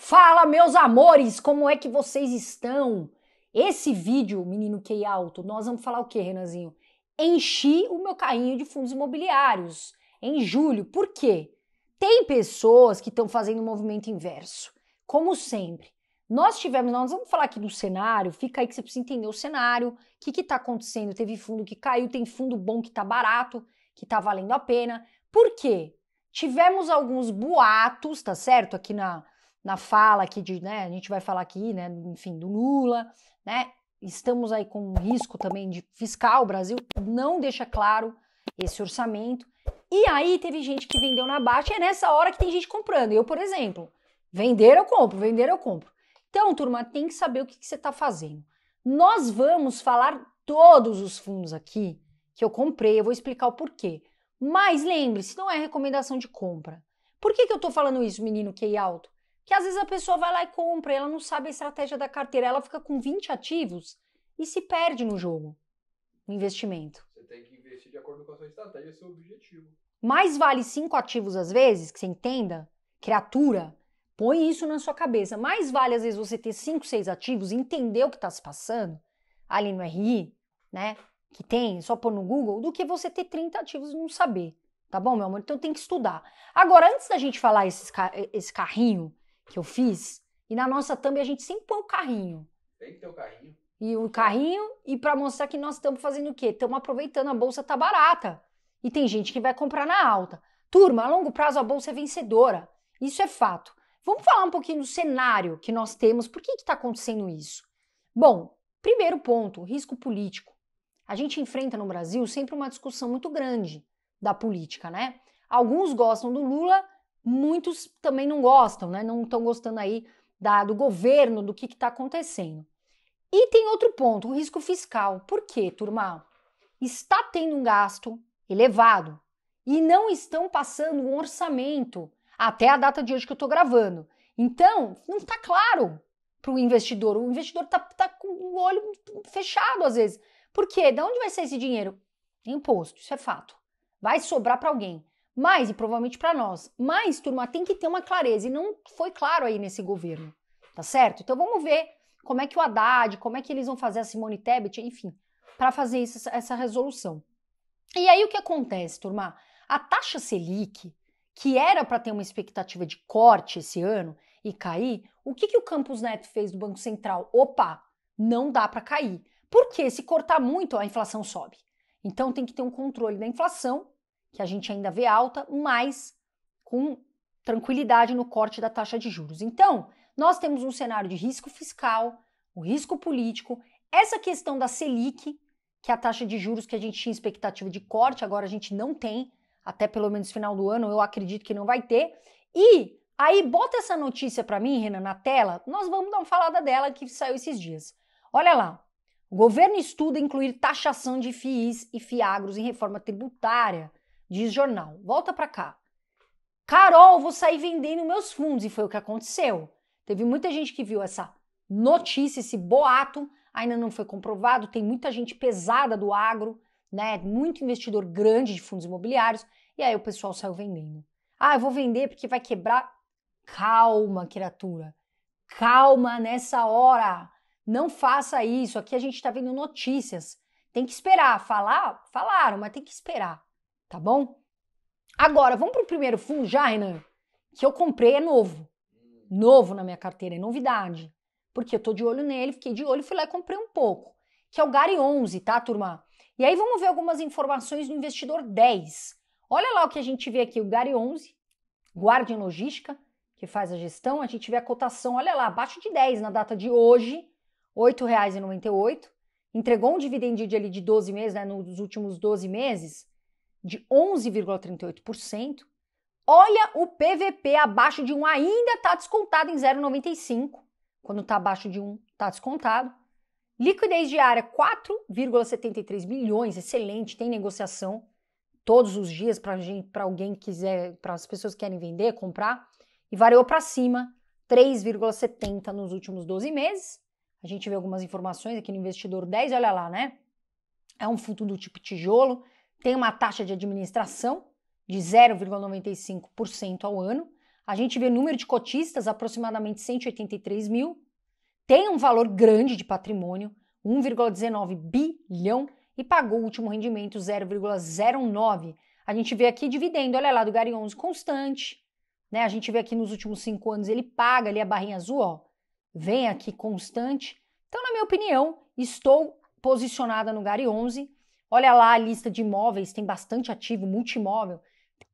Fala, meus amores, como é que vocês estão? Esse vídeo, menino que alto, nós vamos falar o que, Renanzinho? Enchi o meu carrinho de fundos imobiliários em julho. Por quê? Tem pessoas que estão fazendo o um movimento inverso, como sempre. Nós tivemos, nós vamos falar aqui do cenário, fica aí que você precisa entender o cenário, o que está acontecendo. Teve fundo que caiu, tem fundo bom que está barato, que está valendo a pena. Por quê? Tivemos alguns boatos, tá certo? Aqui na, na fala aqui de, né, a gente vai falar aqui, né, enfim, do Lula, né? Estamos aí com um risco também de fiscal, o Brasil não deixa claro esse orçamento. E aí teve gente que vendeu na baixa, é nessa hora que tem gente comprando. Eu, por exemplo, vender eu compro, vender eu compro. Então, turma, tem que saber o que, que você está fazendo. Nós vamos falar todos os fundos aqui que eu comprei, eu vou explicar o porquê. Mas lembre-se, não é recomendação de compra. Por que, que eu estou falando isso, menino QI alto? que às vezes a pessoa vai lá e compra, e ela não sabe a estratégia da carteira, ela fica com 20 ativos e se perde no jogo, no investimento. Você tem que investir de acordo com a sua estratégia, seu objetivo. Mais vale cinco ativos às vezes, que você entenda, criatura, põe isso na sua cabeça. Mais vale às vezes você ter cinco, seis ativos, entender o que está se passando ali no RI, né? Que tem, só pôr no Google, do que você ter 30 ativos e não saber. Tá bom, meu amor? Então tem que estudar. Agora, antes da gente falar eh, esse carrinho que eu fiz. E na nossa thumb a gente sempre põe o carrinho. Tem que ter o carrinho. E o carrinho, e para mostrar que nós estamos fazendo o quê? Estamos aproveitando, a bolsa tá barata. E tem gente que vai comprar na alta. Turma, a longo prazo a bolsa é vencedora. Isso é fato. Vamos falar um pouquinho do cenário que nós temos. Por que está acontecendo isso? Bom, primeiro ponto, risco político. A gente enfrenta no Brasil sempre uma discussão muito grande da política, né? Alguns gostam do Lula, muitos também não gostam, né? Não estão gostando aí da, do governo, do que está acontecendo. E tem outro ponto, o risco fiscal. Por quê, turma? Está tendo um gasto elevado e não estão passando um orçamento até a data de hoje que eu estou gravando. Então, não está claro para o investidor. O investidor está tá com o olho fechado às vezes. Por quê? De onde vai ser esse dinheiro? Imposto, isso é fato. Vai sobrar para alguém mais, e provavelmente para nós. Mas, turma, tem que ter uma clareza, e não foi claro aí nesse governo, tá certo? Então vamos ver como é que o Haddad, como é que eles vão fazer a Simone Tebet, enfim, para fazer isso, essa resolução. E aí o que acontece, turma? A taxa Selic, que era para ter uma expectativa de corte esse ano e cair, o que, que o Campos Neto fez do Banco Central? Opa, não dá para cair. Porque se cortar muito, a inflação sobe. Então tem que ter um controle da inflação que a gente ainda vê alta, mas com tranquilidade no corte da taxa de juros. Então, nós temos um cenário de risco fiscal, o risco político, essa questão da Selic, que é a taxa de juros que a gente tinha expectativa de corte, agora a gente não tem, até pelo menos final do ano, eu acredito que não vai ter. E aí bota essa notícia para mim, Renan, na tela, nós vamos dar uma falada dela que saiu esses dias. Olha lá. O governo estuda incluir taxação de FIIs e FIAGROS em reforma tributária diz jornal, volta para cá. Carol, vou sair vendendo meus fundos. E foi o que aconteceu. Teve muita gente que viu essa notícia, esse boato, ainda não foi comprovado. Tem muita gente pesada do agro, né? Muito investidor grande de fundos imobiliários. E aí o pessoal saiu vendendo. Ah, eu vou vender porque vai quebrar. Calma, criatura. Calma nessa hora. Não faça isso. Aqui a gente está vendo notícias. Tem que esperar. Falar, falaram, mas tem que esperar tá bom? Agora, vamos para o primeiro fundo já, Renan? Que eu comprei é novo. Novo na minha carteira, é novidade. Porque eu tô de olho nele, fiquei de olho, fui lá e comprei um pouco. Que é o Gary 11, tá, turma? E aí vamos ver algumas informações do investidor 10. Olha lá o que a gente vê aqui, o Gary 11, Guardian Logística, que faz a gestão, a gente vê a cotação, olha lá, abaixo de 10 na data de hoje, R$ 8,98. Entregou um dividendo de, ali, de 12 meses, né, nos últimos 12 meses, de 11,38%, olha o PVP abaixo de 1 ainda está descontado em 0,95%, quando está abaixo de 1 está descontado. Liquidez diária 4,73 bilhões, excelente, tem negociação todos os dias para alguém quiser, para as pessoas que querem vender, comprar, e variou para cima 3,70 nos últimos 12 meses. A gente vê algumas informações aqui no investidor 10, olha lá, né? É um fundo do tipo tijolo, tem uma taxa de administração de 0,95% ao ano. A gente vê número de cotistas, aproximadamente 183 mil. Tem um valor grande de patrimônio, 1,19 bilhão, e pagou o último rendimento 0,09. A gente vê aqui dividendo, olha lá, do Gary 11 constante. Né? A gente vê aqui nos últimos cinco anos ele paga ali a barrinha azul, ó, vem aqui constante. Então, na minha opinião, estou posicionada no Gary 11 Olha lá a lista de imóveis, tem bastante ativo, multimóvel.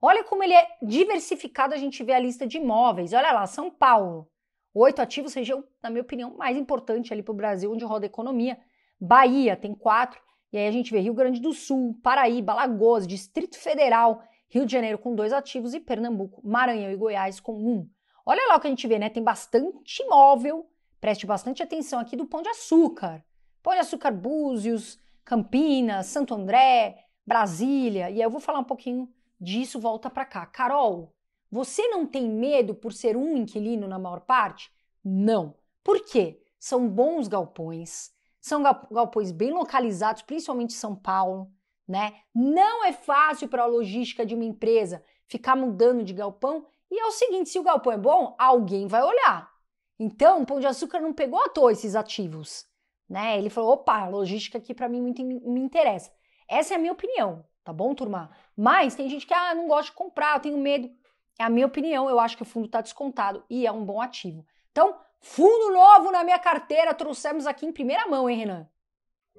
Olha como ele é diversificado, a gente vê a lista de imóveis. Olha lá, São Paulo, oito ativos, região, na minha opinião, mais importante ali para o Brasil, onde roda a economia. Bahia tem quatro, e aí a gente vê Rio Grande do Sul, Paraíba, Lagoas, Distrito Federal, Rio de Janeiro com dois ativos e Pernambuco, Maranhão e Goiás com um. Olha lá o que a gente vê, né? Tem bastante imóvel, preste bastante atenção aqui do Pão de Açúcar. Pão de Açúcar Búzios, Campinas, Santo André, Brasília, e aí eu vou falar um pouquinho disso, volta para cá. Carol, você não tem medo por ser um inquilino na maior parte? Não. Por quê? São bons galpões, são galpões bem localizados, principalmente em São Paulo, né? Não é fácil para a logística de uma empresa ficar mudando de galpão. E é o seguinte: se o galpão é bom, alguém vai olhar. Então, o Pão de Açúcar não pegou à toa esses ativos né? Ele falou: opa, logística aqui para mim muito me interessa. Essa é a minha opinião, tá bom, turma? Mas tem gente que, ah, não gosta de comprar, eu tenho medo. É a minha opinião, eu acho que o fundo está descontado e é um bom ativo. Então, fundo novo na minha carteira, trouxemos aqui em primeira mão, hein, Renan?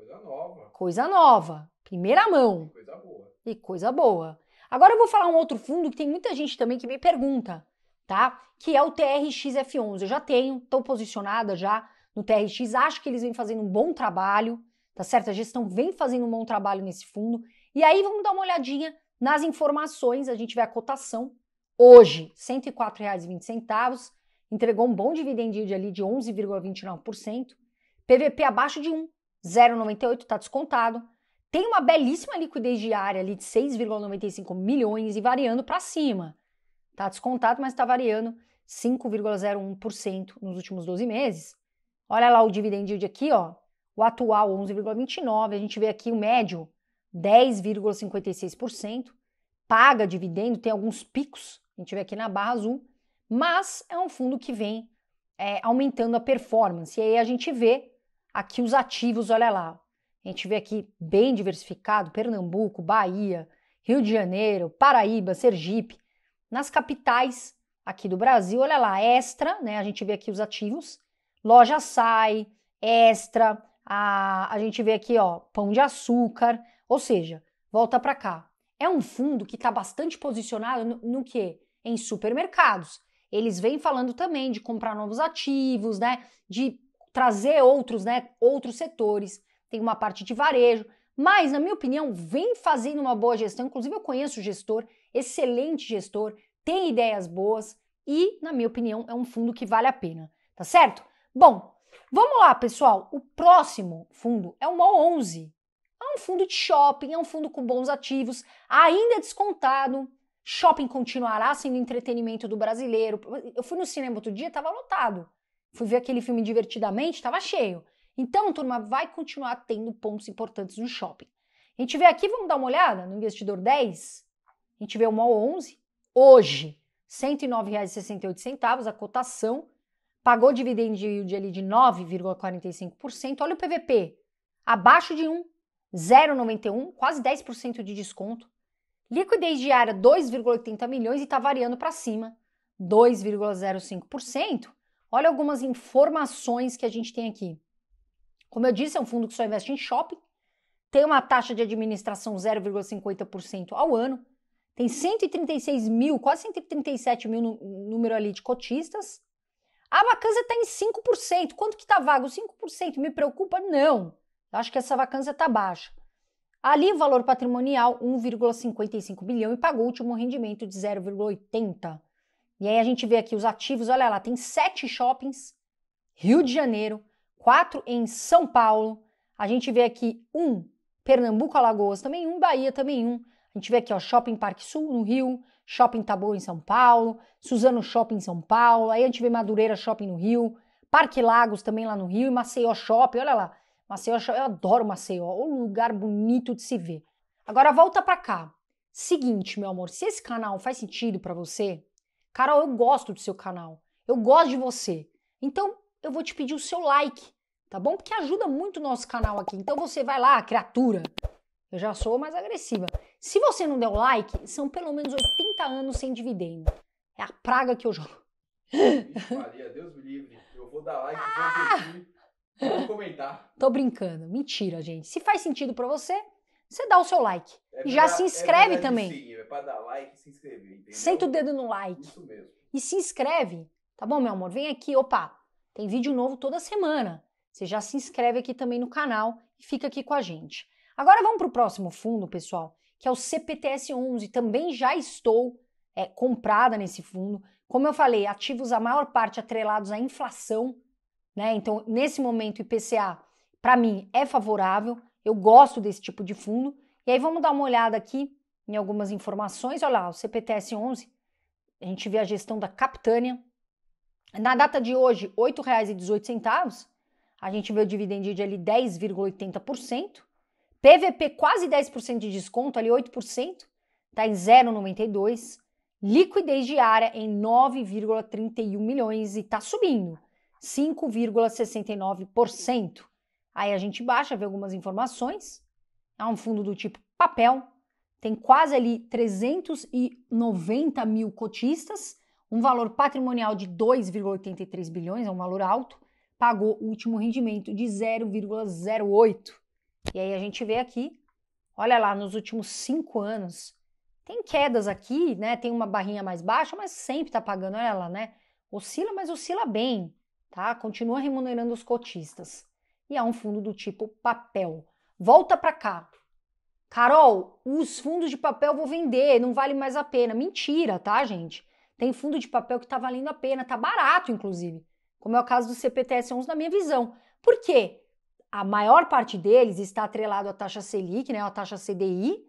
Coisa nova. Coisa nova. Primeira mão. E coisa boa. E coisa boa. Agora eu vou falar um outro fundo que tem muita gente também que me pergunta, tá? Que é o TRXF11. Eu já tenho, estou posicionada já no TRX. Acho que eles vêm fazendo um bom trabalho, tá certo? A gestão vem fazendo um bom trabalho nesse fundo. E aí vamos dar uma olhadinha nas informações. A gente vê a cotação hoje, R$ 104,20, entregou um bom dividendo ali de 11,29%. PVP abaixo de 1, 0,98 está descontado. Tem uma belíssima liquidez diária ali de 6,95 milhões e variando para cima. Está descontado, mas está variando 5,01% nos últimos 12 meses. Olha lá o dividend yield aqui, ó, o atual 11,29, a gente vê aqui o médio 10,56%, paga dividendo, tem alguns picos, a gente vê aqui na barra azul, mas é um fundo que vem é, aumentando a performance. E aí a gente vê aqui os ativos, olha lá, a gente vê aqui bem diversificado, Pernambuco, Bahia, Rio de Janeiro, Paraíba, Sergipe, nas capitais aqui do Brasil, olha lá, extra, né? A gente vê aqui os ativos Loja Sai, Extra, a, a gente vê aqui, ó, Pão de Açúcar, ou seja, volta para cá. É um fundo que está bastante posicionado no, no que? Em supermercados. Eles vêm falando também de comprar novos ativos, né? De trazer outros, né? Outros setores. Tem uma parte de varejo, mas, na minha opinião, vem fazendo uma boa gestão. Inclusive, eu conheço o gestor, excelente gestor, tem ideias boas e, na minha opinião, é um fundo que vale a pena, tá certo? Bom, vamos lá, pessoal. O próximo fundo é o MOL 11. É um fundo de shopping, é um fundo com bons ativos, ainda descontado. Shopping continuará sendo entretenimento do brasileiro. Eu fui no cinema outro dia, estava lotado. Fui ver aquele filme divertidamente, estava cheio. Então, turma, vai continuar tendo pontos importantes no shopping. A gente vê aqui, vamos dar uma olhada no investidor 10. A gente vê o MOL 11 hoje, R$ 109,68 a cotação pagou dividend yield ali de 9,45%, olha o PVP, abaixo de 1, 0,91, quase 10% de desconto. Liquidez diária 2,80 milhões e está variando para cima, 2,05%. Olha algumas informações que a gente tem aqui. Como eu disse, é um fundo que só investe em shopping, tem uma taxa de administração 0,50% ao ano, tem 136 mil, quase 137 mil no, número ali de cotistas, a ah, vacância está em 5%. Quanto que está vago? 5%. Me preocupa? Não. Eu acho que essa vacância está baixa. Ali, o valor patrimonial, 1,55 bilhão e pagou o último rendimento de 0,80. E aí a gente vê aqui os ativos, olha lá, tem sete shoppings, Rio de Janeiro, quatro em São Paulo, a gente vê aqui um, Pernambuco, Alagoas, também um, Bahia, também um, a gente vê aqui, ó, Shopping Parque Sul, no Rio, Shopping Taboão, em São Paulo, Suzano Shopping, em São Paulo, aí a gente vê Madureira Shopping, no Rio, Parque Lagos, também lá no Rio, e Maceió Shopping, olha lá. Maceió Shopping, eu adoro Maceió, um lugar bonito de se ver. Agora volta pra cá. Seguinte, meu amor, se esse canal faz sentido para você, Carol, eu gosto do seu canal, eu gosto de você, então eu vou te pedir o seu like, tá bom? Porque ajuda muito o nosso canal aqui. Então você vai lá, criatura. Eu já sou mais agressiva. Se você não der o like, são pelo menos 80 anos sem dividendo. É a praga que eu jogo. Maria, Deus me livre. Eu vou dar like, ah! vou comentar. Tô brincando. Mentira, gente. Se faz sentido para você, você dá o seu like. É e já se é inscreve é também. Sim, é pra dar like e se inscrever, entendeu? Senta o dedo no like. Isso mesmo. E se inscreve, tá bom, meu amor? Vem aqui, opa, tem vídeo novo toda semana. Você já se inscreve aqui também no canal e fica aqui com a gente. Agora vamos pro próximo fundo, pessoal, que é o CPTS11. Também já estou é, comprada nesse fundo. Como eu falei, ativos a maior parte atrelados à inflação, né? Então, nesse momento, o IPCA, para mim, é favorável. Eu gosto desse tipo de fundo. E aí vamos dar uma olhada aqui em algumas informações. Olha lá, o CPTS 11, a gente vê a gestão da Capitânia. Na data de hoje, R$ 8,18, a gente vê o dividend de ali 10,80%. PVP quase 10% de desconto, ali 8%, está em 0,92. Liquidez diária em 9,31 milhões e está subindo, 5,69%. Aí a gente baixa, vê algumas informações. É um fundo do tipo papel, tem quase ali 390 mil cotistas, um valor patrimonial de 2,83 bilhões, é um valor alto, pagou o último rendimento de 0,08. E aí a gente vê aqui, olha lá, nos últimos cinco anos, tem quedas aqui, né? Tem uma barrinha mais baixa, mas sempre está pagando, olha lá, né? Oscila, mas oscila bem, tá? Continua remunerando os cotistas. E há um fundo do tipo papel. Volta para cá. Carol, os fundos de papel vou vender, não vale mais a pena. Mentira, tá, gente? Tem fundo de papel que está valendo a pena, tá barato, inclusive. Como é o caso do CPTS 11 na minha visão. Por quê? a maior parte deles está atrelado à taxa Selic, né, à taxa CDI,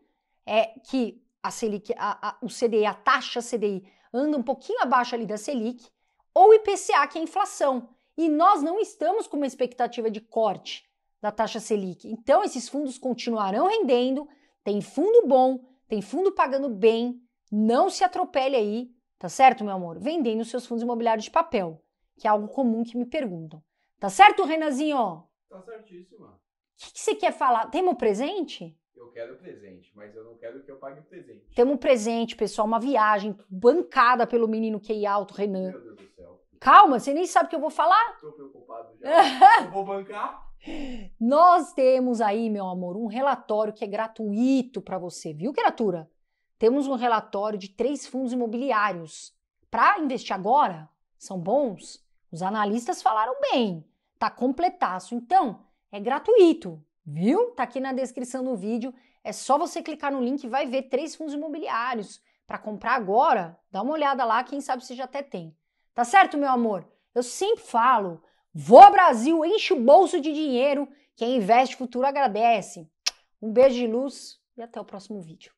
é que a Selic, a, a, o CDI, a taxa CDI anda um pouquinho abaixo ali da Selic, ou IPCA, que é inflação. E nós não estamos com uma expectativa de corte da taxa Selic. Então esses fundos continuarão rendendo, tem fundo bom, tem fundo pagando bem, não se atropele aí, tá certo, meu amor? Vendendo seus fundos imobiliários de papel, que é algo comum que me perguntam. Tá certo, Renazinho? Tá certíssima. O que, que você quer falar? Temos um presente? Eu quero presente, mas eu não quero que eu pague o presente. Temos um presente, pessoal, uma viagem bancada pelo menino QI alto, Renan. Meu Deus do céu. Calma, você nem sabe o que eu vou falar. Tô preocupado já. eu vou bancar. Nós temos aí, meu amor, um relatório que é gratuito para você, viu, criatura? Temos um relatório de três fundos imobiliários. Para investir agora, são bons? Os analistas falaram bem. Tá completaço. Então, é gratuito, viu? Tá aqui na descrição do vídeo. É só você clicar no link e vai ver três fundos imobiliários. Para comprar agora, dá uma olhada lá, quem sabe você já até tem. Tá certo, meu amor? Eu sempre falo, vou Brasil, enche o bolso de dinheiro, quem investe futuro agradece. Um beijo de luz e até o próximo vídeo.